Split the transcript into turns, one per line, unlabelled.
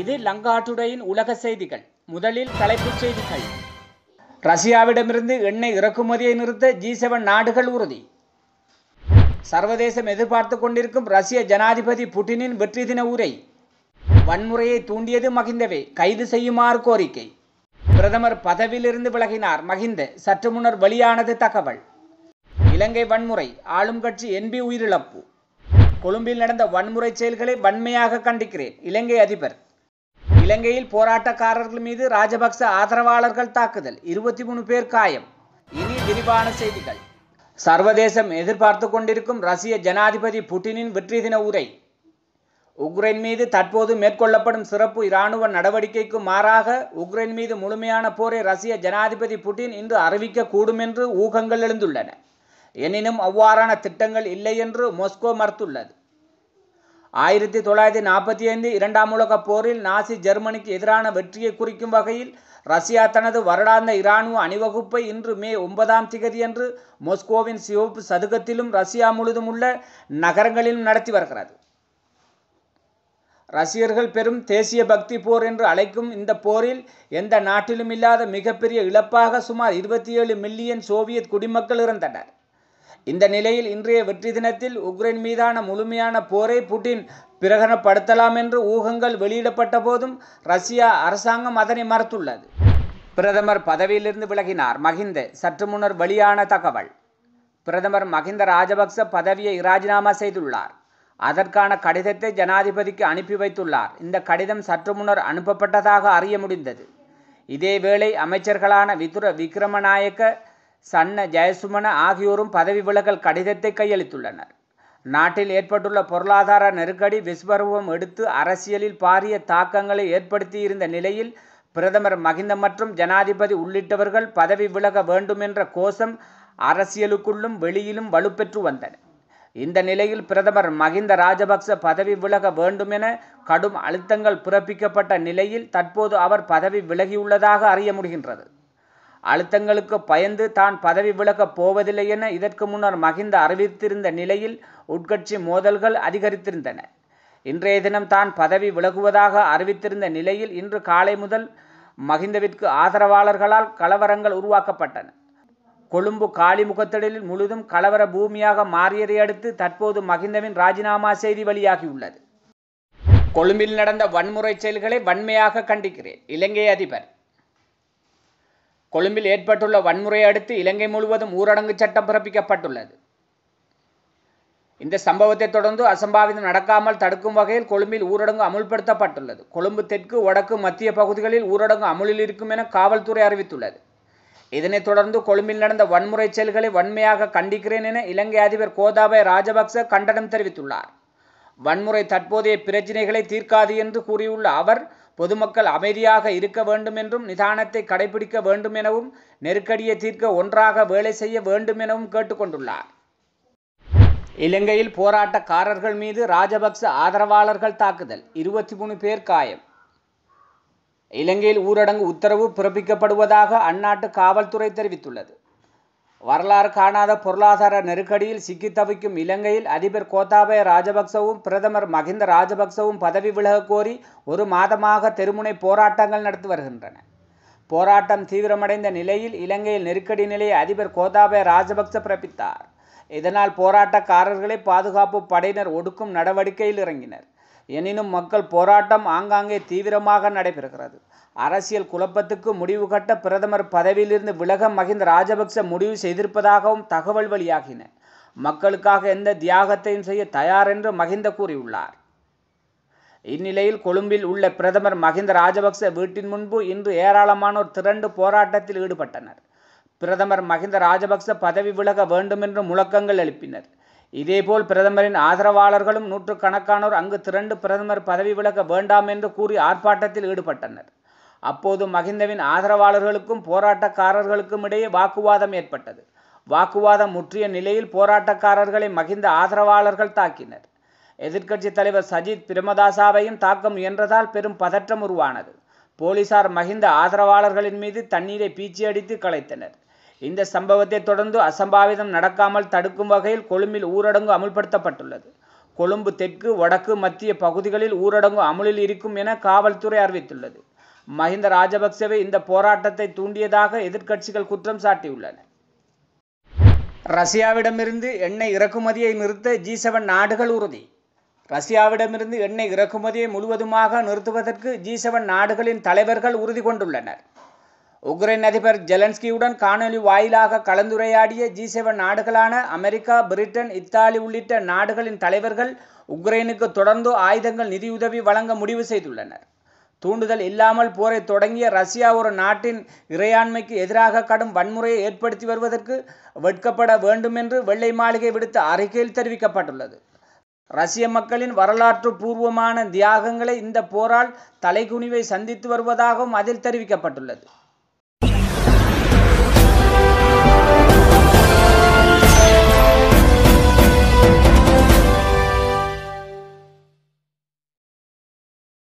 இது லங்காட்டுடையின் உலக செய்திகள் முதலில் தலைப்புச் செய்திகள் ரஷ்யாவிடமிருந்து எண்ணெய் இறக்குமதியை நிறுத்த ஜி செவன் நாடுகள் உறுதி சர்வதேசம் எதிர்பார்த்து கொண்டிருக்கும் ரஷ்ய ஜனாதிபதி புட்டினின் வெற்றி தின உரை வன்முறையை தூண்டியது மகிந்தவே கைது செய்யுமாறு கோரிக்கை பிரதமர் பதவியிலிருந்து விலகினார் மகிந்த சற்று முன்னர் வெளியானது தகவல் இலங்கை வன்முறை ஆளும் கட்சி என்பி உயிரிழப்பு கொழும்பில் நடந்த வன்முறை செயல்களை வன்மையாக கண்டிக்கிறேன் இலங்கை அதிபர் இலங்கையில் போராட்டக்காரர்கள் மீது ராஜபக்ச ஆதரவாளர்கள் தாக்குதல் இருபத்தி மூணு பேர் காயம் இனி விரிவான செய்திகள் சர்வதேசம் எதிர்பார்த்து கொண்டிருக்கும் ரஷ்ய ஜனாதிபதி புட்டினின் வெற்றி தின உரை உக்ரைன் மீது தற்போது மேற்கொள்ளப்படும் சிறப்பு இராணுவ நடவடிக்கைக்கு மாறாக உக்ரைன் மீது முழுமையான போரை ரஷ்ய ஜனாதிபதி புட்டின் இன்று அறிவிக்கக்கூடும் என்று ஊகங்கள் எழுந்துள்ளன எனினும் அவ்வாறான திட்டங்கள் இல்லை என்று மொஸ்கோ மறுத்துள்ளது ஆயிரத்தி தொள்ளாயிரத்தி நாற்பத்தி ஐந்து இரண்டாம் உலகப் போரில் நாசி ஜெர்மனிக்கு எதிரான வெற்றியை குறிக்கும் வகையில் ரஷ்யா தனது வருடாந்த இராணுவ அணிவகுப்பை இன்று மே ஒன்பதாம் திகதியன்று மொஸ்கோவின் சிவப்பு சதுக்கத்திலும் ரஷ்யா முழுதும் உள்ள நகரங்களிலும் நடத்தி வருகிறது ரஷ்யர்கள் பெரும் தேசிய பக்தி போர் என்று அழைக்கும் இந்த போரில் எந்த நாட்டிலும் இல்லாத மிகப்பெரிய இழப்பாக சுமார் இருபத்தி ஏழு மில்லியன் சோவியத் குடிமக்கள் இறந்தனர் இந்த நிலையில் இன்றைய வெற்றி தினத்தில் உக்ரைன் மீதான முழுமையான போரை புட்டின் பிரகடனப்படுத்தலாம் என்று ஊகங்கள் வெளியிடப்பட்ட போதும் ரஷ்யா அரசாங்கம் அதனை மறுத்துள்ளது பிரதமர் பதவியிலிருந்து விலகினார் மஹிந்த சற்று முன்னர் வெளியான தகவல் பிரதமர் மஹிந்த ராஜபக்ச பதவியை ராஜினாமா செய்துள்ளார் அதற்கான கடிதத்தை ஜனாதிபதிக்கு அனுப்பி வைத்துள்ளார் இந்த கடிதம் சற்று முன்னர் அனுப்பப்பட்டதாக அறிய முடிந்தது இதேவேளை அமைச்சர்களான விதுர விக்ரமநாயக்க சன்ன ஜெயசுமன ஆகியோரும் பதவி விலகல் கடிதத்தை கையளித்துள்ளனர் நாட்டில் ஏற்பட்டுள்ள பொருளாதார நெருக்கடி விஸ்வரூபம் எடுத்து அரசியலில் பாரிய தாக்கங்களை ஏற்படுத்தியிருந்த நிலையில் பிரதமர் மகிந்த மற்றும் ஜனாதிபதி உள்ளிட்டவர்கள் பதவி விலக வேண்டும் என்ற கோஷம் அரசியலுக்குள்ளும் வெளியிலும் வலுப்பெற்று வந்தன இந்த நிலையில் பிரதமர் மகிந்த ராஜபக்ச பதவி விலக வேண்டும் என கடும் அழுத்தங்கள் பிறப்பிக்கப்பட்ட நிலையில் தற்போது அவர் பதவி விலகியுள்ளதாக அறிய முடிகின்றது அழுத்தங்களுக்கு பயந்து தான் பதவி விலகப் போவதில்லை என இதற்கு முன்னர் மகிந்த அறிவித்திருந்த நிலையில் உட்கட்சி மோதல்கள் அதிகரித்திருந்தன இன்றைய தினம் தான் பதவி விலகுவதாக அறிவித்திருந்த நிலையில் இன்று காலை முதல் மகிந்தவிற்கு ஆதரவாளர்களால் கலவரங்கள் உருவாக்கப்பட்டன கொழும்பு காளிமுகத்திடலில் முழுதும் கலவர பூமியாக மாறியதை அடுத்து தற்போது மகிந்தவின் ராஜினாமா செய்தி வெளியாகியுள்ளது கொழும்பில் நடந்த வன்முறை செயல்களை வன்மையாக கண்டிக்கிறேன் இலங்கை அதிபர் கொழும்பில் ஏற்பட்டுள்ள வன்முறையை அடுத்து இலங்கை முழுவதும் ஊரடங்கு சட்டம் பிறப்பிக்கப்பட்டுள்ளது இந்த சம்பவத்தை தொடர்ந்து அசம்பாவிதம் நடக்காமல் தடுக்கும் வகையில் கொழும்பில் ஊரடங்கு அமுல்படுத்தப்பட்டுள்ளது கொழும்பு தெற்கு வடக்கு மத்திய பகுதிகளில் ஊரடங்கு அமுலில் இருக்கும் என காவல்துறை அறிவித்துள்ளது இதனைத் தொடர்ந்து கொழும்பில் நடந்த வன்முறை செயல்களை வன்மையாக கண்டிக்கிறேன் என இலங்கை அதிபர் கோதாபய ராஜபக்ச கண்டனம் தெரிவித்துள்ளார் வன்முறை தற்போதைய பிரச்சினைகளை தீர்க்காது என்று கூறியுள்ள அவர் பொதுமக்கள் அமைதியாக இருக்க வேண்டும் என்றும் நிதானத்தை கடைபிடிக்க வேண்டும் எனவும் நெருக்கடியை தீர்க்க ஒன்றாக வேலை செய்ய வேண்டும் எனவும் கேட்டுக்கொண்டுள்ளார் இலங்கையில் போராட்டக்காரர்கள் மீது ராஜபக்ச ஆதரவாளர்கள் தாக்குதல் இருபத்தி மூணு பேர் காயம் இலங்கையில் ஊரடங்கு உத்தரவு பிறப்பிக்கப்படுவதாக அந்நாட்டு காவல்துறை தெரிவித்துள்ளது வரலாறு காணாத பொருளாதார நெருக்கடியில் சிக்கி தவிக்கும் இலங்கையில் அதிபர் கோத்தாபய ராஜபக்சவும் பிரதமர் மஹிந்த ராஜபக்சவும் பதவி விலக கோரி ஒரு மாதமாக தெருமுனை போராட்டங்கள் நடத்தி வருகின்றன போராட்டம் தீவிரமடைந்த நிலையில் இலங்கையில் நெருக்கடி நிலையை அதிபர் கோத்தாபய ராஜபக்ச பிறப்பித்தார் இதனால் போராட்டக்காரர்களை பாதுகாப்பு படையினர் ஒடுக்கும் நடவடிக்கையில் இறங்கினர் எனினும் மக்கள் போராட்டம் ஆங்காங்கே தீவிரமாக நடைபெறுகிறது அரசியல் குழப்பத்துக்கு முடிவு கட்ட பிரதமர் பதவியிலிருந்து விலக மகிந்த ராஜபக்ச முடிவு செய்திருப்பதாகவும் தகவல் வெளியாகின மக்களுக்காக எந்த தியாகத்தையும் செய்ய தயார் என்று மகிந்த கூறியுள்ளார் இந்நிலையில் கொழும்பில் உள்ள பிரதமர் மகிந்த ராஜபக்ச வீட்டின் முன்பு இன்று ஏராளமானோர் திரண்டு போராட்டத்தில் ஈடுபட்டனர் பிரதமர் மகிந்த ராஜபக்ச பதவி விலக வேண்டும் என்று முழக்கங்கள் எழுப்பினர் இதேபோல் பிரதமரின் ஆதரவாளர்களும் நூற்றுக்கணக்கானோர் அங்கு திரண்டு பிரதமர் பதவி விலக வேண்டாம் என்று கூறி ஆர்ப்பாட்டத்தில் ஈடுபட்டனர் அப்போது மகிந்தவின் ஆதரவாளர்களுக்கும் போராட்டக்காரர்களுக்கும் இடையே வாக்குவாதம் ஏற்பட்டது வாக்குவாதம் முற்றிய நிலையில் போராட்டக்காரர்களை மகிந்த ஆதரவாளர்கள் தாக்கினர் எதிர்க்கட்சித் தலைவர் சஜித் பிரமதாசாவையும் தாக்க முயன்றதால் பெரும் பதற்றம் உருவானது போலீசார் மகிந்த ஆதரவாளர்களின் மீது தண்ணீரை பீச்சியடித்து கலைத்தனர் இந்த சம்பவத்தை தொடர்ந்து அசம்பாவிதம் நடக்காமல் தடுக்கும் வகையில் கொழும்பில் ஊரடங்கு அமுல்படுத்தப்பட்டுள்ளது கொழும்பு தெற்கு வடக்கு மத்திய பகுதிகளில் ஊரடங்கு அமுலில் இருக்கும் என காவல்துறை அறிவித்துள்ளது மஹிந்த ராஜபக்சவை இந்த போராட்டத்தை தூண்டியதாக எதிர்க்கட்சிகள் குற்றம் சாட்டியுள்ளன ரஷ்யாவிடமிருந்து எண்ணெய் இறக்குமதியை நிறுத்த ஜி செவன் நாடுகள் உறுதி ரஷ்யாவிடமிருந்து எண்ணெய் இறக்குமதியை முழுவதுமாக நிறுத்துவதற்கு ஜி செவன் நாடுகளின் தலைவர்கள் உறுதி கொண்டுள்ளனர் உக்ரைன் அதிபர் ஜெலன்ஸ்கியுடன் காணொலி வாயிலாக கலந்துரையாடிய ஜி செவன் நாடுகளான அமெரிக்கா பிரிட்டன் இத்தாலி உள்ளிட்ட நாடுகளின் தலைவர்கள் உக்ரைனுக்கு தொடர்ந்து ஆயுதங்கள் நிதியுதவி வழங்க முடிவு செய்துள்ளனர் தூண்டுதல் இல்லாமல் போரை தொடங்கிய ரஷ்யா ஒரு நாட்டின் இறையாண்மைக்கு எதிராக கடும் வன்முறையை ஏற்படுத்தி வருவதற்கு வெட்கப்பட வேண்டும் என்று வெள்ளை மாளிகை விடுத்த அறிக்கையில் தெரிவிக்கப்பட்டுள்ளது ரஷ்ய மக்களின் வரலாற்று பூர்வமான தியாகங்களை இந்த போரால் தலைகுனிவை சந்தித்து வருவதாகவும் அதில் தெரிவிக்கப்பட்டுள்ளது